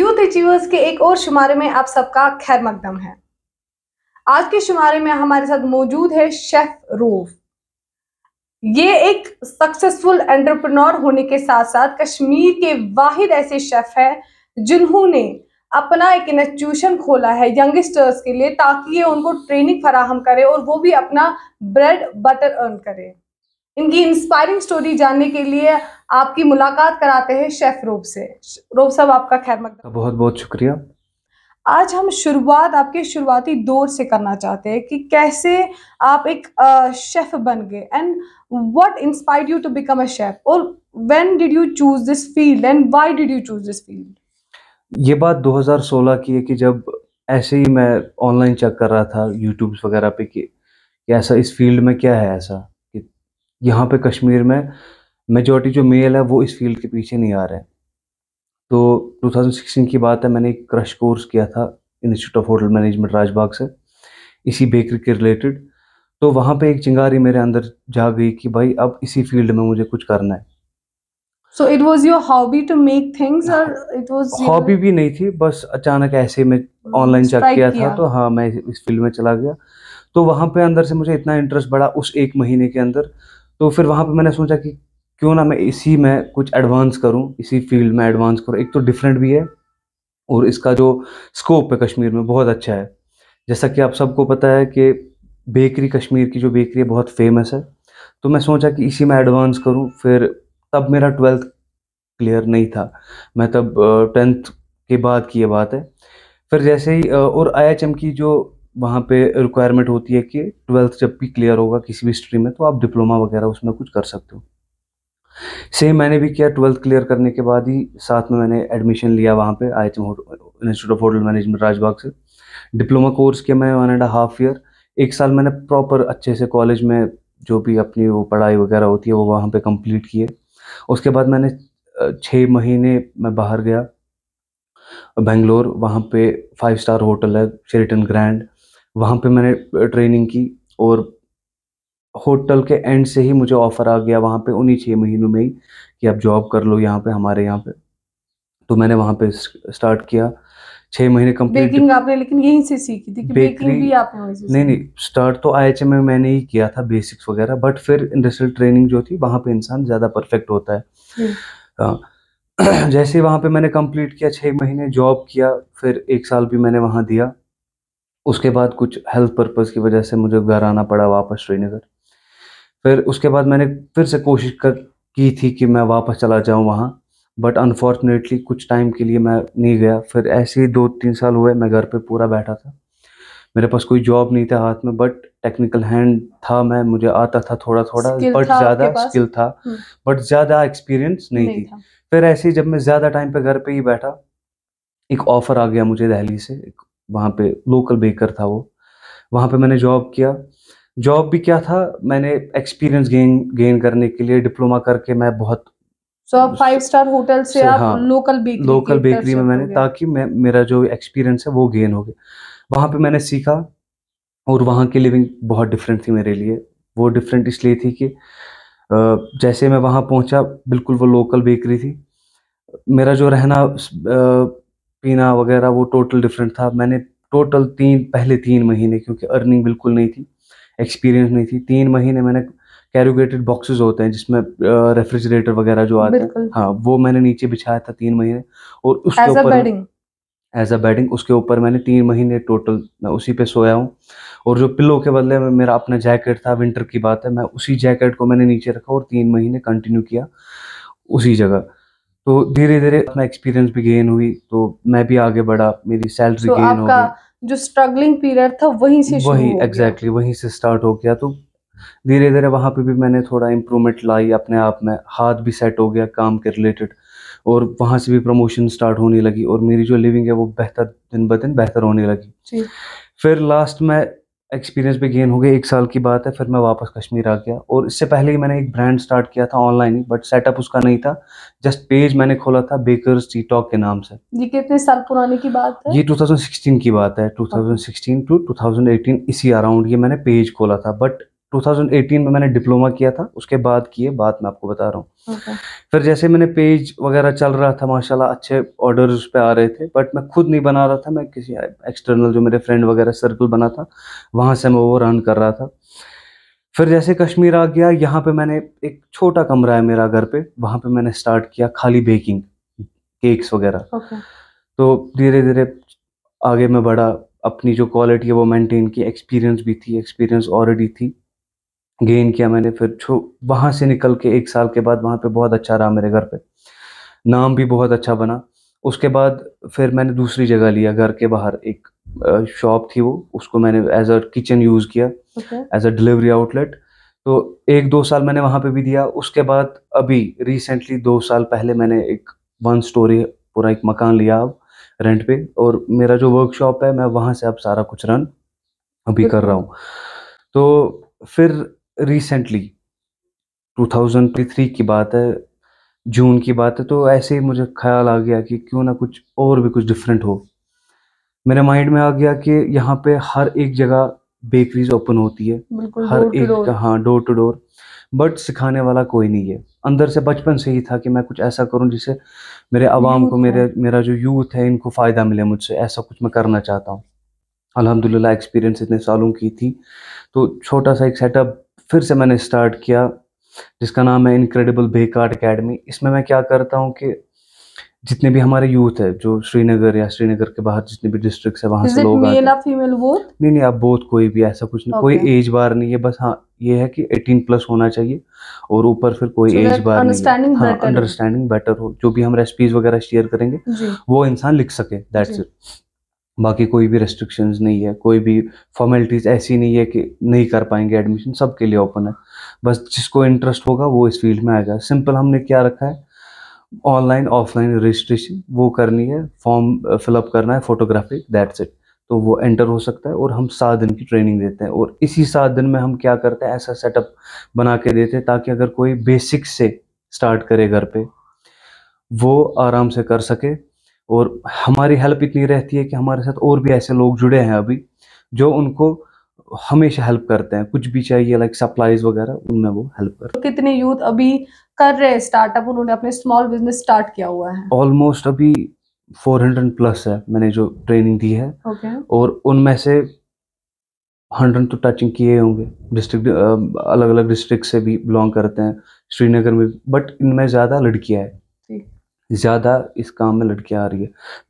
Youth achievers के एक और शुमारे में आप सबका खैर मकदम है आज के शुमारे में हमारे साथ मौजूद है शेफ रूफ ये एक सक्सेसफुल एंटरप्रेन्योर होने के साथ साथ कश्मीर के वाहिद ऐसे शेफ हैं जिन्होंने अपना एक इंस्टीट्यूशन खोला है यंगस्टर्स के लिए ताकि ये उनको ट्रेनिंग फराहम करे और वो भी अपना ब्रेड बटर अर्न करें इनकी इंस्पायरिंग स्टोरी जानने के लिए आपकी मुलाकात कराते हैं शेफ रोब से रोब साहब आपका खैर मकदम बहुत बहुत शुक्रिया आज हम शुरुआत आपके शुरुआती दौर से करना चाहते हैं कि कैसे आप एक शेफ बन गए and what inspired you to become a chef और when did you choose this field and why did you choose this field ये बात 2016 की है कि जब ऐसे ही मैं ऑनलाइन चेक कर रहा था यूट्यूब वगैरह पे कि ऐसा इस फील्ड में क्या है ऐसा यहाँ पे कश्मीर में मेजॉरिटी जो मेल है वो इस फील्ड के पीछे नहीं आ रहे हैं तो 2016 की बात है मैंने एक क्रश कोर्स किया था institute of hotel management Rajbagh से इसी बेकरी के रिलेटेड तो वहाँ पे एक चिंगारी मेरे अंदर जा गई कि भाई अब इसी फील्ड में मुझे कुछ करना है so it was your hobby to make things और इट वॉज हॉबी भी नहीं थी बस अचानक ऐसे में ऑनलाइन चेक किया, किया था तो हाँ मैं इस फील्ड में चला गया तो वहाँ पे अंदर से मुझे इतना इंटरेस्ट बढ़ा उस एक महीने के अंदर तो फिर वहाँ पर मैंने सोचा कि क्यों ना मैं इसी में कुछ एडवांस करूँ इसी फील्ड में एडवांस करूँ एक तो डिफरेंट भी है और इसका जो स्कोप है कश्मीर में बहुत अच्छा है जैसा कि आप सबको पता है कि बेकरी कश्मीर की जो बेकरी है बहुत फेमस है तो मैं सोचा कि इसी में एडवांस करूँ फिर तब मेरा ट्वेल्थ क्लियर नहीं था मैं तब टेंथ के बाद की ये बात है फिर जैसे ही और आई की जो वहाँ पे रिक्वायरमेंट होती है कि ट्वेल्थ जब भी क्लियर होगा किसी भी स्ट्रीम में तो आप डिप्लोमा वगैरह उसमें कुछ कर सकते हो सेम मैंने भी किया ट्वेल्थ क्लियर करने के बाद ही साथ में मैंने एडमिशन लिया वहाँ पे I H M institute of hotel management Rajbagh से डिप्लोमा कोर्स किया मैंने वन एंड हाफ ईयर एक साल मैंने प्रॉपर अच्छे से कॉलेज में जो भी अपनी वो पढ़ाई वगैरह होती है वो वहाँ पे कंप्लीट किए उसके बाद मैंने छः महीने मैं बाहर गया बेंगलोर वहाँ पे फाइव स्टार होटल है शेरिटन ग्रैंड वहाँ पे मैंने ट्रेनिंग की और होटल के एंड से ही मुझे ऑफ़र आ गया वहाँ पे उन्हीं छः महीनों में ही कि आप जॉब कर लो यहाँ पे हमारे यहाँ पे तो मैंने वहाँ पे स्टार्ट किया छः महीने कंप्लीट बेकिंग आपने लेकिन यहीं से सीखी थी कि बेकिंग भी आपने नहीं नहीं स्टार्ट तो आई एच एम में मैंने ही किया था बेसिक्स वगैरह बट फिर इंडस्ट्रियल ट्रेनिंग जो थी वहाँ पे इंसान ज़्यादा परफेक्ट होता है जैसे वहाँ पे मैंने कंप्लीट किया छः महीने जॉब किया फिर एक साल भी मैंने वहाँ दिया उसके बाद कुछ हेल्थ पर्पज़ की वजह से मुझे घर आना पड़ा वापस श्रीनगर फिर उसके बाद मैंने फिर से कोशिश कर की थी कि मैं वापस चला जाऊँ वहाँ बट अनफॉर्चुनेटली कुछ टाइम के लिए मैं नहीं गया फिर ऐसे ही दो तीन साल हुए मैं घर पे पूरा बैठा था मेरे पास कोई जॉब नहीं था हाथ में बट टेक्निकल हैंड था मैं मुझे आता था थोड़ा थोड़ा बट ज़्यादा स्किल था बट ज़्यादा एक्सपीरियंस नहीं, नहीं थी फिर ऐसे ही जब मैं ज़्यादा टाइम पे घर पे ही बैठा एक ऑफ़र आ गया मुझे दहली से एक वहाँ पे लोकल बेकर था वो वहाँ पे मैंने जॉब किया जॉब भी क्या था मैंने एक्सपीरियंस गेन गेन करने के लिए डिप्लोमा करके मैं बहुत सो आप फाइव स्टार होटल से, से आप हाँ, लोकल बेकरी लोकल बेकरी में मैंने ताकि मैं मेरा जो एक्सपीरियंस है वो गेन हो गया वहाँ पे मैंने सीखा और वहाँ की लिविंग बहुत डिफरेंट थी मेरे लिए वो डिफरेंट इसलिए थी कि जैसे मैं वहाँ पहुँचा बिल्कुल वो लोकल बेकरी थी मेरा जो रहना पीना वगैरह वो टोटल डिफरेंट था मैंने टोटल तीन पहले तीन महीने क्योंकि अर्निंग बिल्कुल नहीं थी एक्सपीरियंस नहीं थी तीन महीने मैंने कैरोगेटेड बॉक्सेस होते हैं जिसमें रेफ्रिजरेटर वगैरह जो आते हैं हाँ वो मैंने नीचे बिछाया था तीन महीने और उसके ऊपर एज अ बेडिंग उसके ऊपर मैंने तीन महीने टोटल मैं उसी पे सोया हूँ और जो पिलो के बदले में मेरा अपना जैकेट था विंटर की बात है मैं उसी जैकेट को मैंने नीचे रखा और तीन महीने कंटिन्यू किया उसी जगह तो धीरे धीरे अपना एक्सपीरियंस भी गेन हुई तो मैं भी आगे बढ़ा मेरी सैलरी गेन हो गई जो स्ट्रगलिंग पीरियड था वहीं से वहीं एग्जैक्टली वहीं से स्टार्ट हो गया तो धीरे धीरे वहाँ पे भी मैंने थोड़ा इम्प्रूवमेंट लाई अपने आप में हाथ भी सेट हो गया काम के रिलेटेड और वहाँ से भी प्रमोशन स्टार्ट होने लगी और मेरी जो लिविंग है वो बेहतर दिन ब दिन बेहतर होने लगी फिर लास्ट में एक्सपीरियंस भी गेन हो गया एक साल की बात है फिर मैं वापस कश्मीर आ गया और इससे पहले ही मैंने एक ब्रांड स्टार्ट किया था ऑनलाइन ही बट सेटअप उसका नहीं था जस्ट पेज मैंने खोला था बेकर्स टी टॉक के नाम से ये कितने साल पुराने की बात है ये 2016 की बात है 2016 टू 2018 इसी अराउंड ये मैंने पेज खोला था बट 2018 में मैंने डिप्लोमा किया था उसके बाद किए बात मैं आपको बता रहा हूँ okay. फिर जैसे मैंने पेज वगैरह चल रहा था माशाल्लाह अच्छे ऑर्डर्स पे आ रहे थे बट मैं खुद नहीं बना रहा था मैं किसी एक्सटर्नल जो मेरे फ्रेंड वगैरह सर्कल बना था वहाँ से मैं वो रन कर रहा था फिर जैसे कश्मीर आ गया यहाँ पे मैंने एक छोटा कमरा है मेरा घर पे वहाँ पे मैंने स्टार्ट किया खाली बेकिंग केक्स वगैरह okay. तो धीरे धीरे आगे मैं बढ़ा अपनी जो क्वालिटी है वो मेंटेन की एक्सपीरियंस भी थी एक्सपीरियंस ऑलरेडी थी गेन किया मैंने फिर छो वहाँ से निकल के एक साल के बाद वहाँ पे बहुत अच्छा रहा मेरे घर पे नाम भी बहुत अच्छा बना उसके बाद फिर मैंने दूसरी जगह लिया घर के बाहर एक शॉप थी वो उसको मैंने एज अ किचन यूज़ किया एज अ डिलीवरी आउटलेट तो एक दो साल मैंने वहाँ पे भी दिया उसके बाद अभी रिसेंटली दो साल पहले मैंने एक वन स्टोरी पूरा एक मकान लिया अब रेंट पे और मेरा जो वर्कशॉप है मैं वहाँ से अब सारा कुछ रन अभी कर रहा हूँ तो फिर रिसेंटली 2003 की बात है जून की बात है तो ऐसे ही मुझे ख्याल आ गया कि क्यों ना कुछ और भी कुछ डिफरेंट हो मेरे माइंड में आ गया कि यहाँ पे हर एक जगह बेकरीज ओपन होती है हर एक हाँ डोर टू डोर बट सिखाने वाला कोई नहीं है अंदर से बचपन से ही था कि मैं कुछ ऐसा करूँ जिससे मेरे आवाम को मेरे मेरा जो यूथ है इनको फ़ायदा मिले मुझसे ऐसा कुछ मैं करना चाहता हूँ अलहमदिल्ला एक्सपीरियंस इतने सालों की थी तो छोटा सा एक सेटअप फिर से मैंने स्टार्ट किया जिसका नाम है इनक्रेडिबल बेकार्ड अकेडमी इसमें मैं क्या करता हूँ कि जितने भी हमारे यूथ है जो श्रीनगर या श्रीनगर के बाहर जितने भी डिस्ट्रिक्ट है वहां से लोग आते फीमेल नहीं नहीं आप बोथ कोई भी ऐसा कुछ नहीं okay. कोई एज बार नहीं है बस हाँ ये है कि 18 प्लस होना चाहिए और ऊपर फिर कोई एज so बार नहीं नहीं अंडरस्टैंडिंग बेटर हो जो भी हम रेसिपीज वगैरह शेयर करेंगे वो इंसान लिख सके दैट्स इट बाकी कोई भी रेस्ट्रिक्शंस नहीं है कोई भी फॉर्मेलिटीज़ ऐसी नहीं है कि नहीं कर पाएंगे एडमिशन सब के लिए ओपन है बस जिसको इंटरेस्ट होगा वो इस फील्ड में आएगा सिंपल हमने क्या रखा है ऑनलाइन ऑफलाइन रजिस्ट्रेशन वो करनी है फॉर्म फिलअप करना है फोटोग्राफी दैट्स इट तो वो एंटर हो सकता है और हम सात दिन की ट्रेनिंग देते हैं और इसी सात दिन में हम क्या करते हैं ऐसा सेटअप बना के देते हैं ताकि अगर कोई बेसिक से स्टार्ट करे घर पे वो आराम से कर सके और हमारी हेल्प इतनी रहती है कि हमारे साथ और भी ऐसे लोग जुड़े हैं अभी जो उनको हमेशा हेल्प करते हैं कुछ भी चाहिए लाइक सप्लाईज वगैरह उनमें वो हेल्प करते हैं कितने यूथ अभी कर रहे हैं स्टार्टअप उन्होंने अपने स्मॉल बिजनेस स्टार्ट किया हुआ है ऑलमोस्ट अभी 400 प्लस है मैंने जो ट्रेनिंग दी है okay. और उनमें से 100 तो टचिंग किए होंगे डिस्ट्रिक्ट अलग अलग डिस्ट्रिक्ट से भी बिलोंग करते हैं श्रीनगर में बट इनमें ज़्यादा लड़कियाँ हैं ज़्यादा इस काम में लड़के आ रही है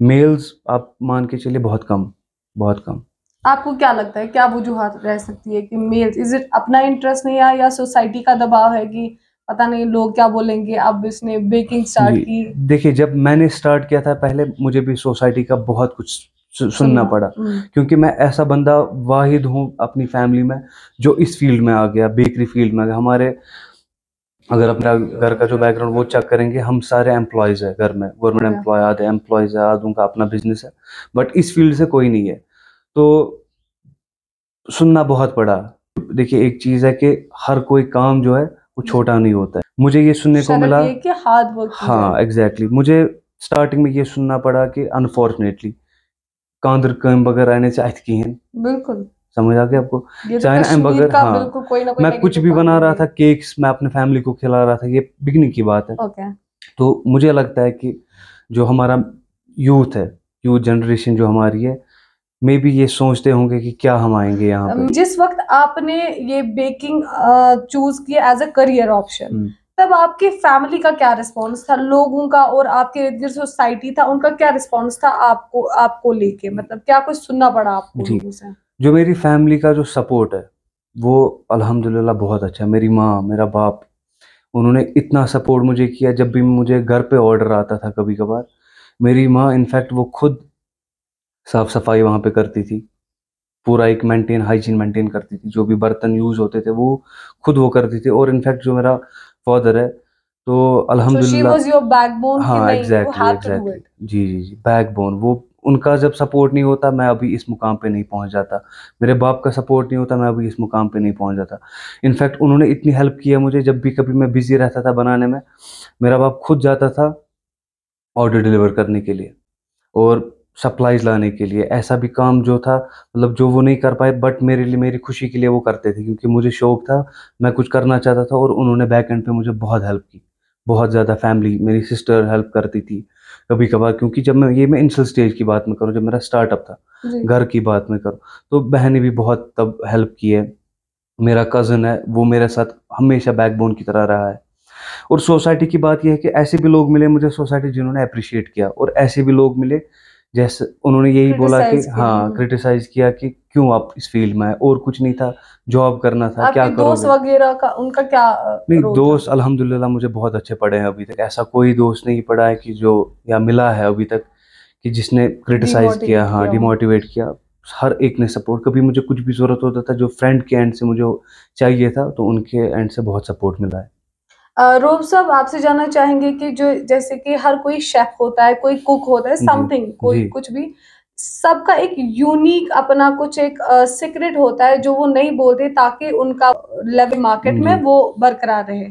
मेल्स आप मान के चलिए बहुत कम बहुत कम आपको क्या लगता है क्या वजूहत रह सकती है कि मेल्स इज इट अपना इंटरेस्ट नहीं आया या सोसाइटी का दबाव है कि पता नहीं लोग क्या बोलेंगे अब इसने बेकिंग स्टार्ट की देखिए जब मैंने स्टार्ट किया था पहले मुझे भी सोसाइटी का बहुत कुछ सुनना, पड़ा हम्म। क्योंकि मैं ऐसा बंदा वाहिद हूँ अपनी फैमिली में जो इस फील्ड में आ गया बेकरी फील्ड में हमारे अगर अपना घर का जो बैकग्राउंड वो चेक करेंगे हम सारे एम्प्लॉयज़ है घर में गवर्नमेंट एम्प्लॉय हाँ। आधे एम्प्लॉयज़ है आधों का अपना बिजनेस है बट इस फील्ड से कोई नहीं है तो सुनना बहुत पड़ा देखिए एक चीज़ है कि हर कोई काम जो है वो छोटा नहीं होता है मुझे ये सुनने को मिला कि हार्ड वर्क हाँ एग्जैक्टली exactly, मुझे स्टार्टिंग में ये सुनना पड़ा कि अनफॉर्चुनेटली कांदर कम वगैरह आने से अत बिल्कुल समझ आ गया आपको तो चाइना एंड हाँ कोई ना कोई मैं कुछ भी बना रहा था केक्स मैं अपने फैमिली को खिला रहा था ये बिगनिंग की बात है तो मुझे लगता है कि जो हमारा यूथ है यूथ जनरेशन जो हमारी है मे भी ये सोचते होंगे कि क्या हम आएंगे यहाँ पे जिस वक्त आपने ये बेकिंग चूज किया एज अ करियर ऑप्शन तब आपके फैमिली का क्या रिस्पॉन्स था लोगों का और आपके इर्द गिर्द सोसाइटी था उनका क्या रिस्पॉन्स था आपको आपको लेके मतलब क्या कुछ सुनना पड़ा आपको लोगों से जो मेरी फैमिली का जो सपोर्ट है वो अल्हम्दुलिल्लाह बहुत अच्छा है मेरी माँ मेरा बाप उन्होंने इतना सपोर्ट मुझे किया जब भी मुझे घर पे ऑर्डर आता था कभी कभार मेरी माँ इनफैक्ट वो खुद साफ़ सफाई वहाँ पे करती थी पूरा एक मेंटेन हाइजीन मेंटेन करती थी जो भी बर्तन यूज़ होते थे वो खुद वो करती थी और इनफैक्ट जो मेरा फादर है तो अलहमदुल्ला so हाँ एग्जैक्टली एग्जैक्टली जी जी जी बोन वो उनका जब सपोर्ट नहीं होता मैं अभी इस मुकाम पे नहीं पहुंच जाता मेरे बाप का सपोर्ट नहीं होता मैं अभी इस मुकाम पे नहीं पहुंच जाता इनफैक्ट उन्होंने इतनी हेल्प किया मुझे जब भी कभी मैं बिज़ी रहता था बनाने में मेरा बाप खुद जाता था ऑर्डर डिलीवर करने के लिए और सप्लाईज लाने के लिए ऐसा भी काम जो था मतलब जो वो नहीं कर पाए बट मेरे लिए मेरी खुशी के लिए वो करते थे क्योंकि मुझे शौक था मैं कुछ करना चाहता था और उन्होंने बैक एंड पे मुझे बहुत हेल्प की बहुत ज़्यादा फैमिली मेरी सिस्टर हेल्प करती थी कभी कभार क्योंकि जब मैं ये मैं इंसल स्टेज की बात में करूँ जब मेरा स्टार्टअप था घर की बात में करूँ तो ने भी बहुत तब हेल्प की है मेरा कज़न है वो मेरे साथ हमेशा बैकबोन की तरह रहा है और सोसाइटी की बात यह है कि ऐसे भी लोग मिले मुझे सोसाइटी जिन्होंने अप्रिशिएट किया और ऐसे भी लोग मिले जैसे उन्होंने यही बोला कि हाँ क्रिटिसाइज हम्म। किया कि क्यों आप इस फील्ड में आए और कुछ नहीं था जॉब करना था क्या दोस्त वगैरह का उनका क्या नहीं दोस्त अल्हम्दुलिल्लाह मुझे बहुत अच्छे पड़े हैं अभी तक ऐसा कोई दोस्त नहीं पड़ा है कि जो या मिला है अभी तक कि जिसने क्रिटिसाइज किया हाँ डिमोटिवेट किया हर एक ने सपोर्ट कभी मुझे कुछ भी ज़रूरत होता था जो फ्रेंड के एंड से मुझे चाहिए था तो उनके एंड से बहुत सपोर्ट मिला है रूप साहब आपसे जानना चाहेंगे कि जो जैसे कि हर कोई शेफ होता है कोई कुक होता है समथिंग कोई कुछ भी सबका एक यूनिक अपना कुछ एक सीक्रेट होता है जो वो नहीं बोलते ताकि उनका लेवल मार्केट में वो बरकरार रहे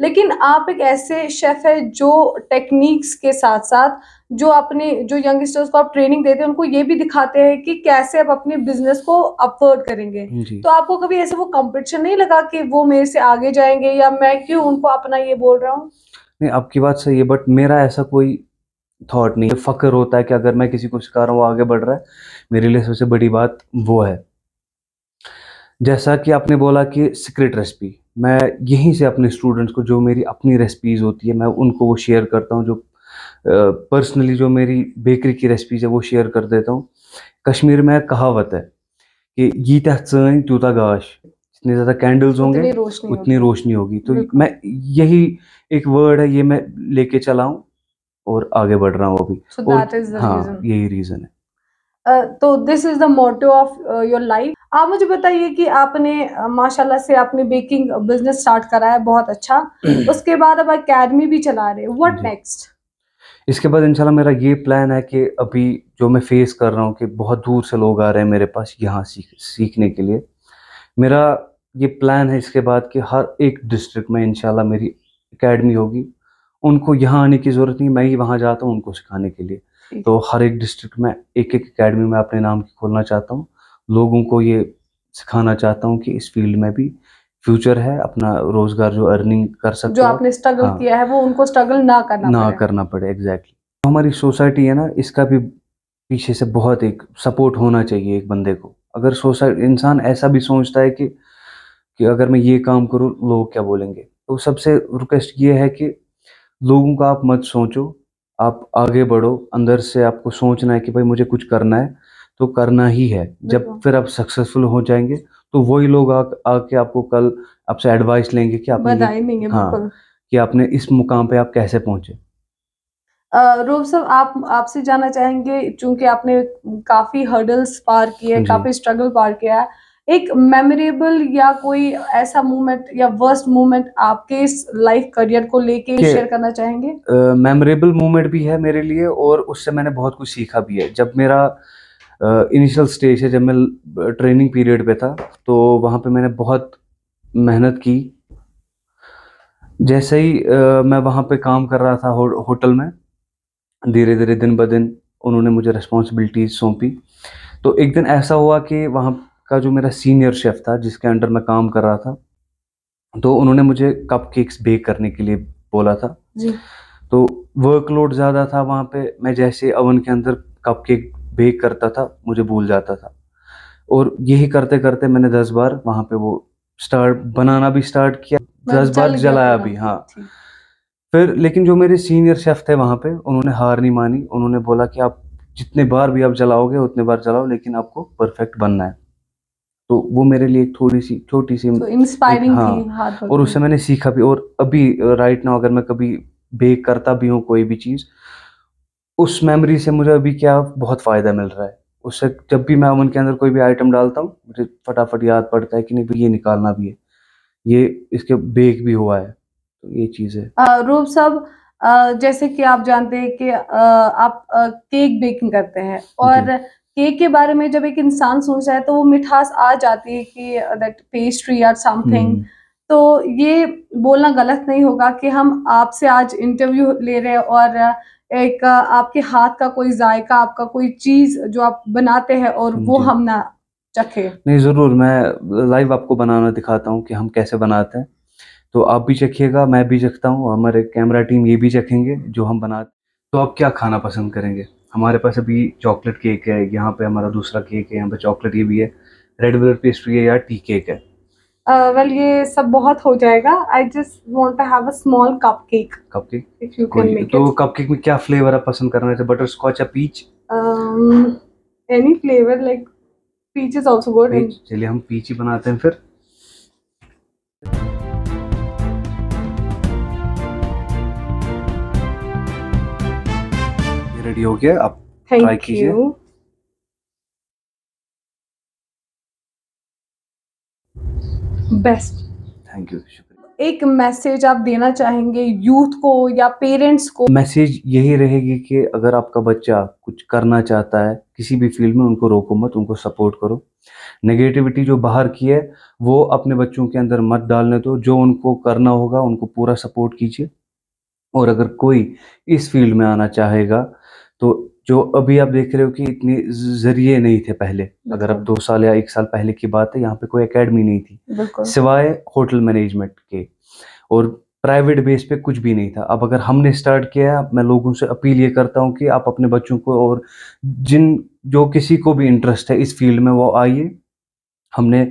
लेकिन आप एक ऐसे शेफ़ है जो टेक्निक्स के साथ साथ जो अपने जो यंगस्टर्स को आप ट्रेनिंग देते हैं उनको ये भी दिखाते हैं कि कैसे आप अपने बिजनेस को अपवर्ड करेंगे तो आपको कभी ऐसे वो कंपटीशन नहीं लगा कि वो मेरे से आगे जाएंगे या मैं क्यों उनको अपना ये बोल रहा हूँ नहीं आपकी बात सही है बट मेरा ऐसा कोई थॉट नहीं है फक्र होता है कि अगर मैं किसी को सिखा रहा हूँ आगे बढ़ रहा है मेरे लिए सबसे बड़ी बात वो है जैसा कि आपने बोला कि सीक्रेट रेसिपी मैं यहीं से अपने स्टूडेंट्स को जो मेरी अपनी रेसिपीज़ होती है मैं उनको वो शेयर करता हूँ जो पर्सनली जो मेरी बेकरी की रेसिपीज़ है वो शेयर कर देता हूँ कश्मीर में कहावत है कि यीत चन तूता गाश जितने ज़्यादा कैंडल्स होंगे उतनी रोशनी होगी तो मैं यही एक वर्ड है ये मैं लेके चला हूँ और आगे बढ़ रहा हूँ अभी so और हाँ यही रीज़न है तो this is the motto of your life आप मुझे बताइए कि आपने माशाल्लाह से आपने बेकिंग बिजनेस स्टार्ट करा है बहुत अच्छा उसके बाद अब अकेडमी भी चला रहे व्हाट नेक्स्ट इसके बाद इंशाल्लाह मेरा ये प्लान है कि अभी जो मैं फेस कर रहा हूँ कि बहुत दूर से लोग आ रहे हैं मेरे पास यहाँ सीख सीखने के लिए मेरा ये प्लान है इसके बाद कि हर एक डिस्ट्रिक्ट में इंशाल्लाह मेरी एकेडमी होगी उनको यहाँ आने की ज़रूरत नहीं मैं ही वहाँ जाता हूँ उनको सिखाने के लिए तो हर एक डिस्ट्रिक्ट में एक एक अकेडमी में अपने नाम की खोलना चाहता हूँ लोगों को ये सिखाना चाहता हूँ कि इस फील्ड में भी फ्यूचर है अपना रोजगार जो अर्निंग कर सकते जो आपने स्ट्रगल हाँ, किया है वो उनको स्ट्रगल ना करना ना पड़े। करना पड़े एग्जैक्टली exactly. हमारी सोसाइटी है ना इसका भी पीछे से बहुत एक सपोर्ट होना चाहिए एक बंदे को अगर सोसाइटी इंसान ऐसा भी सोचता है कि कि अगर मैं ये काम करूँ लोग क्या बोलेंगे तो सबसे रिक्वेस्ट ये है कि लोगों का आप मत सोचो आप आगे बढ़ो अंदर से आपको सोचना है कि भाई मुझे कुछ करना है तो करना ही है जब फिर आप सक्सेसफुल हो जाएंगे तो वही लोग आ, आके आपको कल आपसे एडवाइस लेंगे कि आपने हाँ कि आपने इस मुकाम पे आप कैसे पहुंचे रूप सर आप आपसे जानना चाहेंगे क्योंकि आपने काफी हर्डल्स पार किए हाँ काफी स्ट्रगल पार किया है एक मेमोरेबल या कोई ऐसा मूवमेंट या वर्स्ट मूवमेंट आपके इस लाइफ करियर को लेके शेयर करना चाहेंगे मेमोरेबल मूवमेंट भी है मेरे लिए और उससे मैंने बहुत कुछ सीखा भी है जब मेरा इनिशियल uh, स्टेज है जब मैं ट्रेनिंग पीरियड पे था तो वहाँ पे मैंने बहुत मेहनत की जैसे ही uh, मैं वहाँ पे काम कर रहा था हो, होटल में धीरे धीरे दिन ब दिन उन्होंने मुझे रिस्पॉन्सिबिलिटीज सौंपी तो एक दिन ऐसा हुआ कि वहाँ का जो मेरा सीनियर शेफ़ था जिसके अंडर मैं काम कर रहा था तो उन्होंने मुझे कप केक्स बेक करने के लिए बोला था जी तो वर्कलोड ज़्यादा था वहाँ पे मैं जैसे अवन के अंदर कप केक बेक करता था मुझे भूल जाता था और यही करते करते मैंने दस बार वहाँ पे वो स्टार्ट बनाना भी स्टार्ट किया दस बार जलाया भी हाँ फिर लेकिन जो मेरे सीनियर शेफ़ थे वहाँ पे उन्होंने हार नहीं मानी उन्होंने बोला कि आप जितने बार भी आप जलाओगे उतने बार जलाओ लेकिन आपको परफेक्ट बनना है तो वो मेरे लिए एक थोड़ी सी छोटी सी इंस्पायरिंग तो हाँ, थी हाँ और उससे मैंने सीखा भी और अभी राइट नाउ अगर मैं कभी बेक करता भी हूँ कोई भी चीज़ उस मेमोरी से मुझे अभी क्या बहुत फ़ायदा मिल रहा है उससे जब भी मैं उनके अंदर कोई भी आइटम डालता हूँ मुझे फटाफट याद पड़ता है कि नहीं भाई ये निकालना भी है ये इसके बेक भी हुआ है तो ये चीज़ है रूप साहब जैसे कि आप जानते हैं कि आप केक बेकिंग करते हैं और केक के बारे में जब एक इंसान सोच रहा है तो वो मिठास आ जाती है कि दैट पेस्ट्री आर समथिंग तो ये बोलना गलत नहीं होगा कि हम आपसे आज इंटरव्यू ले रहे हैं और uh, एक uh, आपके हाथ का कोई जायका आपका कोई चीज जो आप बनाते हैं और वो हम ना चखे नहीं जरूर मैं लाइव आपको बनाना दिखाता हूँ कि हम कैसे बनाते हैं तो आप भी चखिएगा मैं भी चखता हूँ हमारे कैमरा टीम ये भी चखेंगे जो हम बनाते तो आप क्या खाना पसंद करेंगे हमारे पास अभी चॉकलेट केक है यहाँ पे हमारा दूसरा केक है यहाँ पे चॉकलेट ये भी है रेड वेलवेट पेस्ट्री है या टी केक है वेल uh, well, ये सब बहुत हो जाएगा I just want to have a small cupcake cupcake if you can make तो कपकेक में क्या फ्लेवर आप पसंद करना है बटर स्कॉच या peach any flavour like peach is also good चलिए हम पीच ही बनाते हैं फिर रेडी हो गया आप ट्राई कीजिए बेस्ट थैंक यू शुक्रिया एक मैसेज आप देना चाहेंगे यूथ को या पेरेंट्स को मैसेज यही रहेगी कि अगर आपका बच्चा कुछ करना चाहता है किसी भी फील्ड में उनको रोको मत उनको सपोर्ट करो नेगेटिविटी जो बाहर की है वो अपने बच्चों के अंदर मत डालने दो जो उनको करना होगा उनको पूरा सपोर्ट कीजिए और अगर कोई इस फील्ड में आना चाहेगा तो जो अभी आप देख रहे हो कि इतनी जरिए नहीं थे पहले अगर आप दो साल या एक साल पहले की बात है यहाँ पे कोई एकेडमी नहीं थी सिवाय होटल मैनेजमेंट के और प्राइवेट बेस पे कुछ भी नहीं था अब अगर हमने स्टार्ट किया है मैं लोगों से अपील ये करता हूँ कि आप अपने बच्चों को और जिन जो किसी को भी इंटरेस्ट है इस फील्ड में वो आइए हमने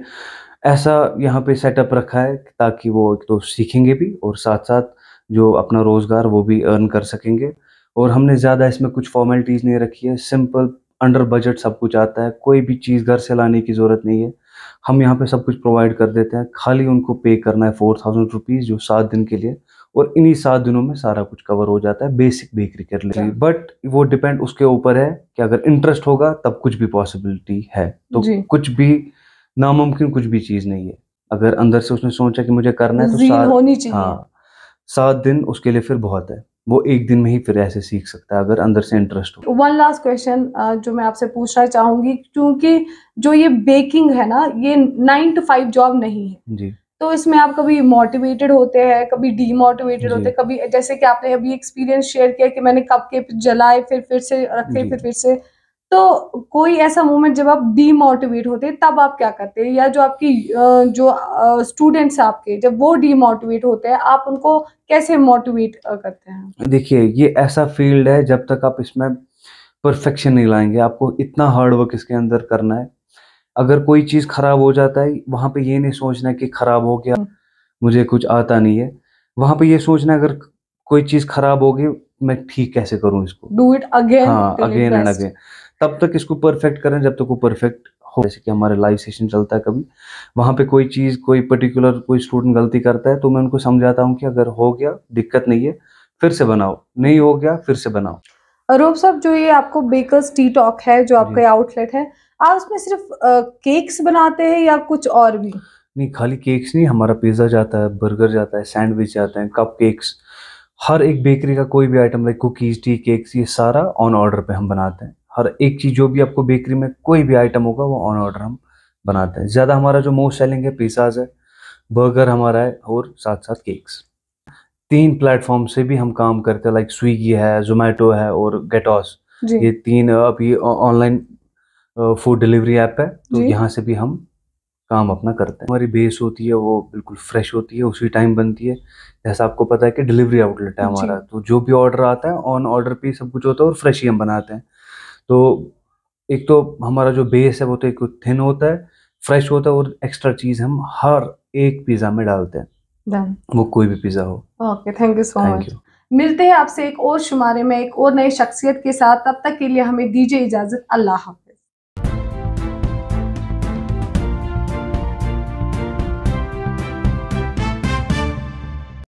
ऐसा यहाँ पे सेटअप रखा है ताकि वो एक तो सीखेंगे भी और साथ साथ जो अपना रोज़गार वो भी अर्न कर सकेंगे और हमने ज़्यादा इसमें कुछ फॉर्मेलिटीज़ नहीं रखी है सिंपल अंडर बजट सब कुछ आता है कोई भी चीज़ घर से लाने की ज़रूरत नहीं है हम यहाँ पे सब कुछ प्रोवाइड कर देते हैं खाली उनको पे करना है फोर थाउजेंड रुपीज़ जो सात दिन के लिए और इन्हीं सात दिनों में सारा कुछ कवर हो जाता है बेसिक बेकरी के लिए बट अच्छा। वो डिपेंड उसके ऊपर है कि अगर इंटरेस्ट होगा तब कुछ भी पॉसिबिलिटी है तो कुछ भी नामुमकिन कुछ भी चीज़ नहीं है अगर अंदर से उसने सोचा कि मुझे करना है तो सात हाँ सात दिन उसके लिए फिर बहुत है वो एक दिन में ही फिर ऐसे सीख सकता है अगर अंदर से इंटरेस्ट हो वन लास्ट क्वेश्चन जो मैं आपसे पूछना चाहूंगी क्योंकि जो ये बेकिंग है ना ये नाइन टू फाइव जॉब नहीं है जी तो इसमें आप कभी मोटिवेटेड होते हैं कभी डीमोटिवेटेड होते हैं कभी जैसे कि आपने अभी एक्सपीरियंस शेयर किया कि मैंने कप के जलाए फिर फिर से रखे फिर फिर से तो कोई ऐसा मोमेंट जब आप डीमोटिवेट होते हैं तब आप क्या करते हैं या जो आपकी जो स्टूडेंट्स आपके जब वो डीमोटिवेट होते हैं आप उनको कैसे मोटिवेट करते हैं देखिए ये ऐसा फील्ड है जब तक आप इसमें परफेक्शन नहीं लाएंगे आपको इतना हार्ड वर्क इसके अंदर करना है अगर कोई चीज़ खराब हो जाता है वहाँ पे ये नहीं सोचना कि खराब हो गया मुझे कुछ आता नहीं है वहाँ पे ये सोचना अगर कोई चीज़ खराब होगी मैं ठीक कैसे करूँ इसको डू इट अगेन हाँ अगेन एंड अगेन तब तक इसको परफेक्ट करें जब तक वो परफेक्ट हो जैसे कि हमारे लाइव सेशन चलता है कभी वहाँ पे कोई चीज़ कोई पर्टिकुलर कोई स्टूडेंट गलती करता है तो मैं उनको समझाता हूँ कि अगर हो गया दिक्कत नहीं है फिर से बनाओ नहीं हो गया फिर से बनाओ अरूप साहब जो ये आपको बेकर्स टी टॉक है जो आपका आउटलेट है आप उसमें सिर्फ केक्स बनाते हैं या कुछ और भी नहीं खाली केक्स नहीं हमारा पिज़्ज़ा जाता है बर्गर जाता है सैंडविच जाते हैं कप केक्स हर एक बेकरी का कोई भी item like cookies tea cakes ये सारा ऑन ऑर्डर पे हम बनाते हैं हर एक चीज़ जो भी आपको बेकरी में कोई भी आइटम होगा वो ऑन ऑर्डर हम बनाते हैं ज़्यादा हमारा जो मोस्ट सेलिंग है पिज़्ज़ाज है बर्गर हमारा है और साथ साथ केक्स तीन प्लेटफॉर्म से भी हम काम करते हैं लाइक स्विगी है जोमेटो है और गेटॉस ये तीन अभी ऑनलाइन फूड डिलीवरी ऐप है तो यहाँ से भी हम काम अपना करते हैं हमारी बेस होती है वो बिल्कुल फ्रेश होती है उसी टाइम बनती है जैसा आपको पता है कि डिलीवरी आउटलेट है हमारा तो जो भी ऑर्डर आता है ऑन ऑर्डर पे सब कुछ होता है और फ्रेश ही हम बनाते हैं तो एक तो हमारा जो बेस है वो तो एक थिन होता है फ्रेश होता है और एक्स्ट्रा चीज़ हम हर एक पिज़्ज़ा में डालते हैं Done. वो कोई भी पिज़्ज़ा हो okay thank you so much मिलते हैं आपसे एक और शुमारे में एक और नई शख्सियत के साथ तब तक के लिए हमें दीजिए इजाज़त अल्लाह हाफि